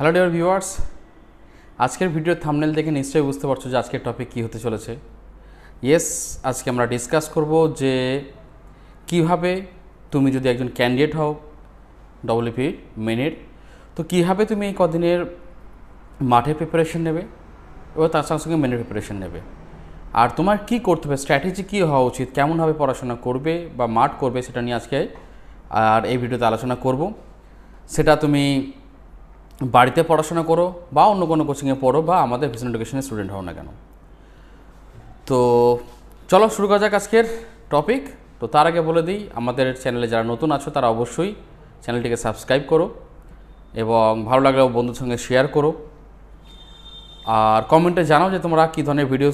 hello dear viewers আজকের ভিডিওর thumbnail দেখে নিশ্চয়ই বুঝতে পারছো যে আজকের টপিক কী হতে চলেছে ইয়েস আজকে আমরা ডিসকাস করব যে কিভাবে তুমি যদি একজন ক্যান্ডিডেট হও ডব্লিউপি মেনের তো কীভাবে তুমি এই কদিনের মাঠে প্রিপারেশন নেবে এবং তার সঙ্গে সঙ্গে মেনের প্রিপারেশন নেবে আর তোমার কি করতে হবে স্ট্র্যাটেজি কী হওয়া উচিত কেমনভাবে পড়াশোনা করবে বা মাঠ করবে সেটা নিয়ে আজকে আর এই ভিডিওতে আলোচনা করব সেটা তুমি বাড়িতে পড়াশোনা করো বা অন্য কোনো কোচিংয়ে পড়ো বা আমাদের ভিশন এডুকেশনের স্টুডেন্ট হও না কেন তো চলো শুরু করা যাক আজকের টপিক তো তার আগে বলে দিই আমাদের চ্যানেলে যারা নতুন আছো তারা অবশ্যই চ্যানেলটিকে সাবস্ক্রাইব করো এবং ভালো লাগলে বন্ধুর সঙ্গে শেয়ার করো আর কমেন্টে জানাও যে তোমরা কী ধরনের ভিডিও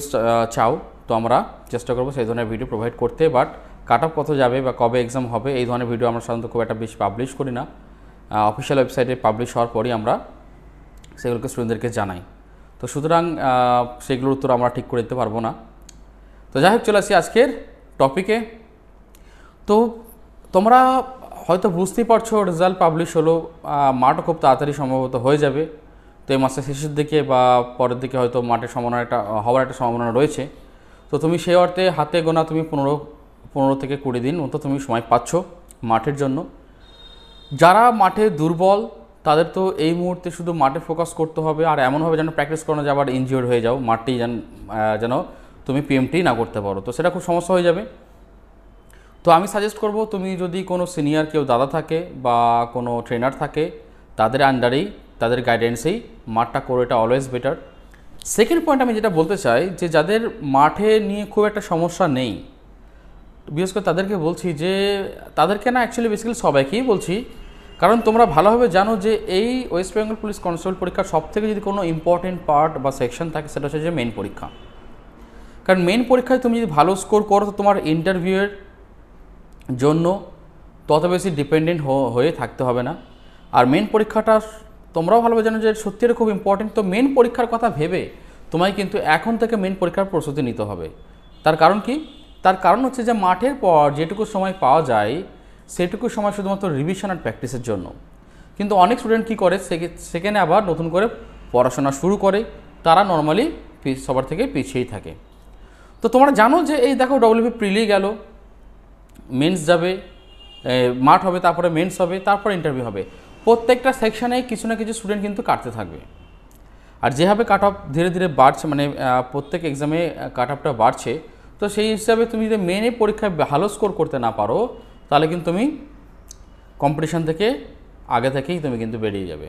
চাও তো আমরা চেষ্টা করবো সেই ধরনের ভিডিও প্রোভাইড করতে বাট কাট অফ কত যাবে বা কবে এক্সাম হবে এই ধরনের ভিডিও আমরা সাধারণত খুব একটা বেশি পাবলিশ করি না অফিসিয়াল ওয়েবসাইটে পাবলিশ হওয়ার পরই আমরা সেগুলোকে স্টুডেন্টদেরকে জানাই তো সুতরাং সেগুলোর উত্তর আমরা ঠিক করে দিতে পারবো না তো যাই হোক চলে আসি আজকের টপিকে তো তোমরা হয়তো বুঝতেই পারছো রেজাল্ট পাবলিশ হলো মাঠও খুব তাড়াতাড়ি সম্ভবত হয়ে যাবে তো এই মাসের শেষের দিকে বা পরের দিকে হয়তো মাঠের সম্ভাবনা একটা হওয়ার একটা সম্ভাবনা রয়েছে তো তুমি সেই অর্থে হাতে গোনা তুমি পনেরো পনেরো থেকে কুড়ি দিন মতো তুমি সময় পাচ্ছ মাঠের জন্য যারা মাঠে দুর্বল তাদের তো এই মুহূর্তে শুধু মাঠে ফোকাস করতে হবে আর এমনভাবে যেন প্র্যাকটিস করানো যায় আবার ইনজিওর হয়ে যাও মাঠটি যেন যেন তুমি পিএমটি না করতে পারো তো সেটা খুব সমস্যা হয়ে যাবে তো আমি সাজেস্ট করব তুমি যদি কোনো সিনিয়র কেউ দাদা থাকে বা কোনো ট্রেনার থাকে তাদের আন্ডারেই তাদের গাইডেন্সেই মাঠটা করে এটা অলওয়েজ বেটার সেকেন্ড পয়েন্ট আমি যেটা বলতে চাই যে যাদের মাঠে নিয়ে খুব একটা সমস্যা নেই বিশেষ করে তাদেরকে বলছি যে তাদেরকে না অ্যাকচুয়ালি বেসিক্যালি সবাইকেই বলছি কারণ তোমরা ভালোভাবে জানো যে এই ওয়েস্ট বেঙ্গল পুলিশ কনস্টেবল পরীক্ষার সবথেকে যদি কোনো ইম্পর্টেন্ট পার্ট বা সেকশন থাকে সেটা হচ্ছে যে মেন পরীক্ষা কারণ মেন পরীক্ষায় তুমি যদি ভালো স্কোর করো তো তোমার ইন্টারভিউয়ের জন্য তত বেশি ডিপেন্ডেন্ট হয়ে থাকতে হবে না আর মেন পরীক্ষাটা তোমরাও ভালোভাবে জানো যে সত্যি এটা খুব ইম্পর্টেন্ট তো মেন পরীক্ষার কথা ভেবে তোমায় কিন্তু এখন থেকে মেন পরীক্ষার প্রস্তুতি নিতে হবে তার কারণ কি তার কারণ হচ্ছে যে মাঠের পর যেটুকু সময় পাওয়া যায় সেটুকু সময় শুধুমাত্র রিভিশন আর প্র্যাকটিসের জন্য কিন্তু অনেক স্টুডেন্ট কী করে সেখানে আবার নতুন করে পড়াশোনা শুরু করে তারা নর্মালি সবার থেকে পিছিয়েই থাকে তো তোমরা জানো যে এই দেখো ডব্লিউপি প্রিলি গেল মেন্স যাবে মাঠ হবে তারপরে মেন্স হবে তারপরে ইন্টারভিউ হবে প্রত্যেকটা সেকশানে কিছু না কিছু স্টুডেন্ট কিন্তু কাটতে থাকবে আর যেভাবে কাট অফ ধীরে ধীরে বাড়ছে মানে প্রত্যেক এক্সামে কাট অফটা বাড়ছে তো সেই হিসাবে তুমি যদি মেনে পরীক্ষায় ভালো স্কোর করতে না পারো তাহলে কিন্তু তুমি কম্পিটিশান থেকে আগে থেকেই তুমি কিন্তু বেরিয়ে যাবে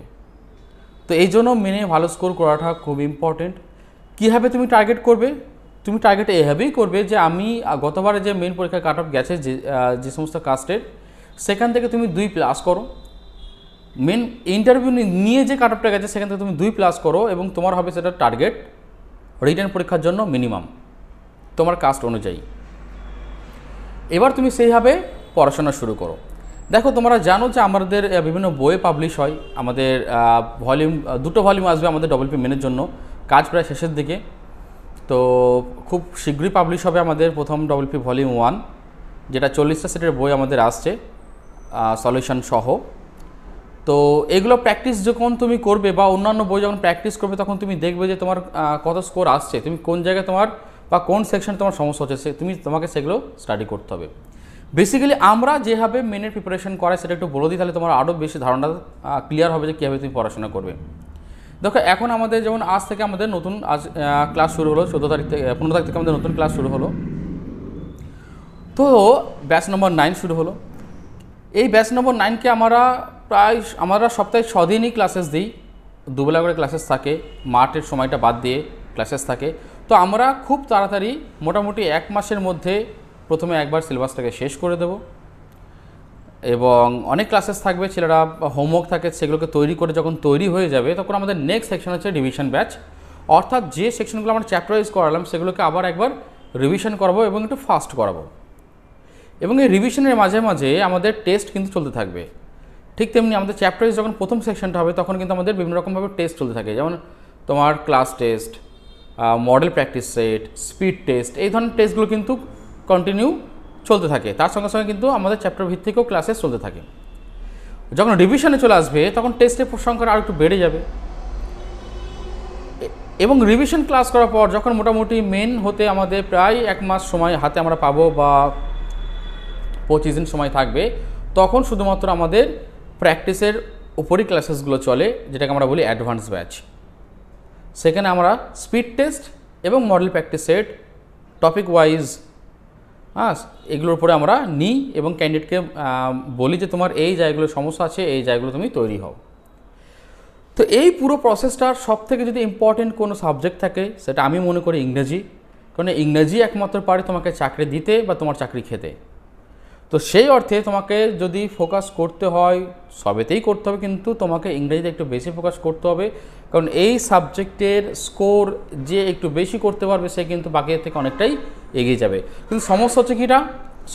তো এই জন্য মেনে ভালো স্কোর করাটা খুব ইম্পর্টেন্ট কীভাবে তুমি টার্গেট করবে তুমি টার্গেট এভাবেই করবে যে আমি গতবারে যে মেন পরীক্ষা কাট অফ গেছে যে যে সমস্ত কাস্টের সেখান থেকে তুমি দুই প্লাস করো মেন ইন্টারভিউ নিয়ে যে কাট অফটা গেছে সেখান থেকে তুমি দুই প্লাস করো এবং তোমার হবে সেটা টার্গেট রিটার্ন পরীক্ষার জন্য মিনিমাম তোমার কাস্ট অনুযায়ী এবার তুমি সেইভাবে পড়াশোনা শুরু করো দেখো তোমরা জানো যে আমাদের বিভিন্ন বইয়ে পাবলিশ হয় আমাদের ভলিউম দুটো ভলিউম আসবে আমাদের ডবল পি মেনের জন্য কাজ প্রায় শেষের দিকে তো খুব শীঘ্রই পাবলিশ হবে আমাদের প্রথম ডবল পি ভলিউম ওয়ান যেটা চল্লিশটা সেটের বই আমাদের আসছে সলিউশন সহ তো এগুলো প্র্যাকটিস যখন তুমি করবে বা অন্যান্য বই যখন প্র্যাকটিস করবে তখন তুমি দেখবে যে তোমার কত স্কোর আসছে তুমি কোন জায়গায় তোমার বা কোন সেকশনে তোমার সমস্যা হচ্ছে সে তুমি তোমাকে সেগুলো স্টাডি করতে হবে বেসিক্যালি আমরা যেভাবে মেনের প্রিপারেশন করাই সেটা একটু বলে দিই তাহলে তোমার আরও বেশি ধারণা ক্লিয়ার হবে যে কীভাবে তুমি পড়াশোনা করবে দেখো এখন আমাদের যেমন আজ থেকে আমাদের নতুন আজ ক্লাস শুরু হলো চোদ্দো তারিখ থেকে পনেরো তারিখ থেকে আমাদের নতুন ক্লাস শুরু হলো তো ব্যাচ নম্বর নাইন শুরু হলো এই ব্যাচ নম্বর নাইনকে আমরা প্রায় আমরা সপ্তাহে ছ দিনই ক্লাসেস দিই দুবেলা করে ক্লাসেস থাকে মাঠের সময়টা বাদ দিয়ে ক্লাসেস থাকে তো আমরা খুব তাড়াতাড়ি মোটামুটি এক মাসের মধ্যে প্রথমে একবার সিলেবাসটাকে শেষ করে দেব এবং অনেক ক্লাসেস থাকবে ছেলেরা হোমওয়ার্ক থাকে সেগুলোকে তৈরি করে যখন তৈরি হয়ে যাবে তখন আমাদের নেক্সট সেকশন হচ্ছে রিভিশন ব্যাচ অর্থাৎ যে সেকশনগুলো আমরা চ্যাপ্টারাইজ করালাম সেগুলোকে আবার একবার রিভিশন করাবো এবং একটু ফাস্ট করাবো এবং এই রিভিশনের মাঝে মাঝে আমাদের টেস্ট কিন্তু চলতে থাকবে ঠিক তেমনি আমাদের চ্যাপ্টারাইজ যখন প্রথম সেকশনটা হবে তখন কিন্তু আমাদের বিভিন্ন রকমভাবে টেস্ট চলতে থাকে যেমন তোমার class test model practice set speed test এই ধরনের টেস্টগুলো কিন্তু কন্টিনিউ চলতে থাকে তার সঙ্গে সঙ্গে কিন্তু আমাদের চ্যাপ্টার ভিত্তিকেও ক্লাসেস চলতে থাকে যখন রিভিশনে চলে আসবে তখন টেস্টের সংখ্যা আর একটু বেড়ে যাবে এবং রিভিশন ক্লাস করার পর যখন মোটামুটি মেন হতে আমাদের প্রায় এক মাস সময় হাতে আমরা পাবো বা পঁচিশ দিন সময় থাকবে তখন শুধুমাত্র আমাদের প্র্যাকটিসের উপরই ক্লাসেসগুলো চলে যেটাকে আমরা বলি অ্যাডভান্স ব্যাচ সেখানে আমরা স্পিড টেস্ট এবং model practice set topic wise হ্যাঁ এগুলোর উপরে আমরা নিই এবং ক্যান্ডিডেটকে বলি যে তোমার এই জায়গাগুলো সমস্যা আছে এই জায়গাগুলো তুমি তৈরি হও তো এই পুরো প্রসেসটার সব থেকে যদি ইম্পর্টেন্ট কোনো সাবজেক্ট থাকে সেটা আমি মনে করি ইংরেজি কারণ ইংরেজি একমাত্র পারে তোমাকে চাকরি দিতে বা তোমার চাকরি খেতে তো সেই অর্থে তোমাকে যদি ফোকাস করতে হয় সবেতেই করতে হবে কিন্তু তোমাকে ইংরেজিতে একটু বেশি ফোকাস করতে হবে কারণ এই সাবজেক্টের স্কোর যে একটু বেশি করতে পারবে সে কিন্তু বাকিদের থেকে অনেকটাই এগিয়ে যাবে কিন্তু সমস্যা হচ্ছে কিটা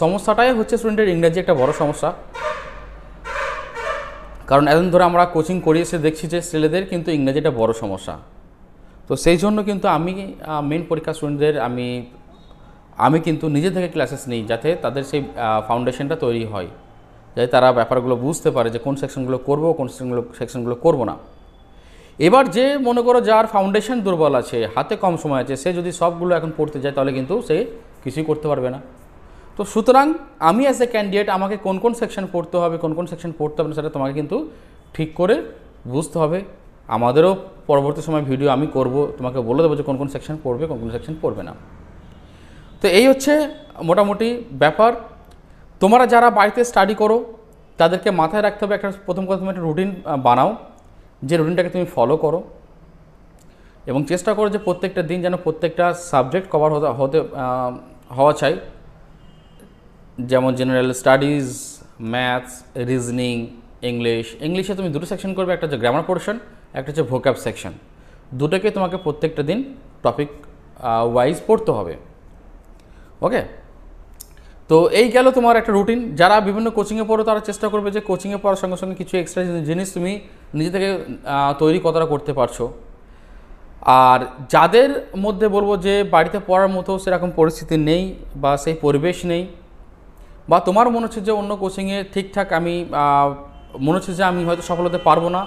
সমস্যাটাই হচ্ছে স্টুডেন্টের ইংরেজি একটা বড় সমস্যা কারণ এখন ধরে আমরা কোচিং করিয়ে এসে দেখছি যে ছেলেদের কিন্তু একটা বড় সমস্যা তো সেই জন্য কিন্তু আমি মেন পরীক্ষা স্টুডেন্টদের আমি আমি কিন্তু নিজে থেকে ক্লাসেস নিই যাতে তাদের সেই ফাউন্ডেশনটা তৈরি হয় যাতে তারা ব্যাপারগুলো বুঝতে পারে যে কোন সেকশনগুলো করবো কোন সেকশনগুলো সেকশনগুলো করবো না এবার যে মনে করো যার ফাউন্ডেশন দুর্বল আছে হাতে কম সময় আছে সে যদি সবগুলো এখন পড়তে যায় তাহলে কিন্তু সে কিছুই করতে পারবে না তো সুতরাং আমি অ্যাজ এ ক্যান্ডিডেট আমাকে কোন কোন সেকশন পড়তে হবে কোন কোন সেকশন পড়তে হবে সেটা তোমাকে কিন্তু ঠিক করে বুঝতে হবে আমাদেরও পরবর্তী সময় ভিডিও আমি করব তোমাকে বলে দেবো যে কোন কোন সেকশন পড়বে কোন কোন সেকশন পড়বে না তো এই হচ্ছে মোটামুটি ব্যাপার তোমরা যারা বাড়িতে স্টাডি করো তাদেরকে মাথায় রাখতে হবে একটা প্রথম কথা তুমি একটা রুটিন বানাও যে রুটিনটাকে তুমি ফলো করো এবং চেষ্টা করো যে প্রত্যেকটা দিন যেন প্রত্যেকটা সাবজেক্ট কভার হতে হতে হওয়া চাই যেমন general studies maths reasoning English ইংলিশে তুমি দুটো সেকশন করবে একটা হচ্ছে গ্রামার পোর্শন একটা হচ্ছে ভোকাব সেকশন দুটোকে তোমাকে প্রত্যেকটা দিন টপিক ওয়াইজ পড়তে হবে ওকে তো এই গেল তোমার একটা রুটিন যারা বিভিন্ন কোচিংয়ে পড়ো তারা চেষ্টা করবে যে কোচিংয়ে পড়ার সঙ্গে সঙ্গে কিছু এক্সট্রা জিনিস তুমি নিজে থেকে তৈরি কতটা করতে পারছো আর যাদের মধ্যে বলবো যে বাড়িতে পড়ার মতো সেরকম পরিস্থিতি নেই বা সেই পরিবেশ নেই বা তোমার মনে হচ্ছে যে অন্য কোচিংয়ে ঠিকঠাক আমি মনে হচ্ছে যে আমি হয়তো সফল হতে পারবো না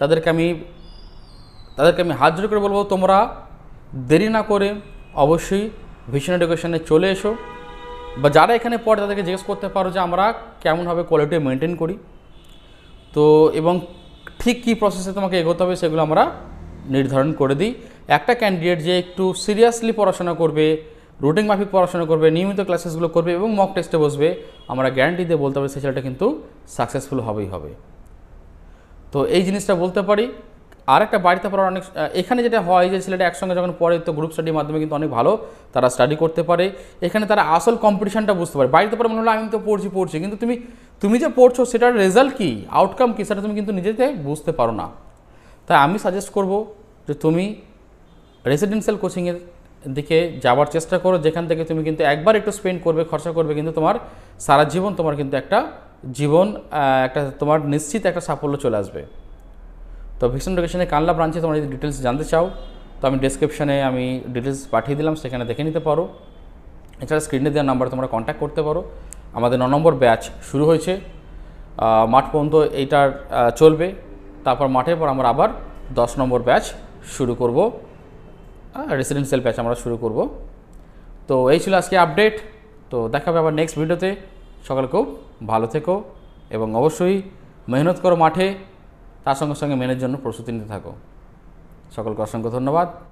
তাদেরকে আমি তাদেরকে আমি হাত জোর করে বলবো তোমরা দেরি না করে অবশ্যই ভিশন এডুকেশনে চলে এসো বা যারা এখানে পড়ে তাদেরকে জিজ্ঞেস করতে পারো যে আমরা কেমনভাবে কোয়ালিটি মেনটেন করি তো এবং ঠিক কী প্রসেসে তোমাকে এগোতে হবে সেগুলো আমরা নির্ধারণ করে দিই একটা ক্যান্ডিডেট যে একটু সিরিয়াসলি পড়াশোনা করবে রুটিন মাফিক পড়াশোনা করবে নিয়মিত ক্লাসেসগুলো করবে এবং মক টেস্টে বসবে আমরা গ্যারান্টি দিয়ে বলতে পারি সেই ছেলেটা কিন্তু সাকসেসফুল হবেই হবে তো এই জিনিসটা বলতে পারি আর একটা বাড়িতে পড়ার অনেক এখানে যেটা হয় যে ছেলেটা একসঙ্গে যখন পড়ে তো গ্রুপ স্টাডির মাধ্যমে কিন্তু অনেক ভালো তারা স্টাডি করতে পারে এখানে তারা আসল কম্পিটিশানটা বুঝতে পারে বাড়িতে পড়ে মনে হলো আমি তো পড়ছি পড়ছি কিন্তু তুমি তুমি যে পড়ছো সেটার রেজাল্ট কী আউটকাম কী সেটা তুমি কিন্তু নিজেতে বুঝতে পারো না তাই আমি সাজেস্ট করব যে তুমি রেসিডেন্সিয়াল কোচিংয়ের দিকে যাওয়ার চেষ্টা করো যেখান থেকে তুমি কিন্তু একবার একটু স্পেন্ড করবে খরচা করবে কিন্তু তোমার সারা জীবন তোমার কিন্তু একটা জীবন একটা তোমার নিশ্চিত একটা সাফল্য চলে আসবে তো ভেক্সন লোকেশনে কানলা ব্রাঞ্চে তোমরা যদি ডিটেলস জানতে চাও তো আমি ডেসক্রিপশানে আমি ডিটেলস পাঠিয়ে দিলাম সেখানে দেখে নিতে পারো এছাড়া স্ক্রিনে দেওয়ার নাম্বার তোমরা কন্ট্যাক্ট করতে পারো আমাদের ন নম্বর ব্যাচ শুরু হয়েছে মাঠ পর্যন্ত এইটার চলবে তারপর মাঠের পর আমরা আবার দশ নম্বর ব্যাচ শুরু করব রেসিডেন্সিয়াল ব্যাচ আমরা শুরু করব তো এই ছিল আজকে আপডেট তো দেখা হবে আবার নেক্সট ভিডিওতে সকালে খুব ভালো থেকো এবং অবশ্যই মেহনত করো মাঠে তার সঙ্গে সঙ্গে মেনের জন্য প্রস্তুতি নিতে থাকো সকলকে অসংখ্য ধন্যবাদ